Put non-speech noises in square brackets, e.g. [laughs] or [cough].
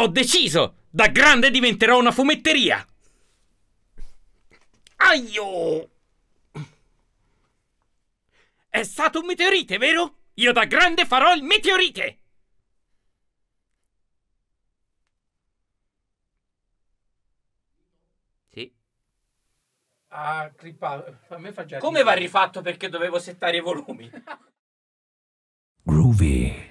Ho deciso! Da grande diventerò una fumetteria! Aio! È stato un meteorite, vero? Io da grande farò il meteorite! Sì. Ah, clippato. A me fa già... Come va rifatto perché dovevo settare i volumi? [laughs] Groovy.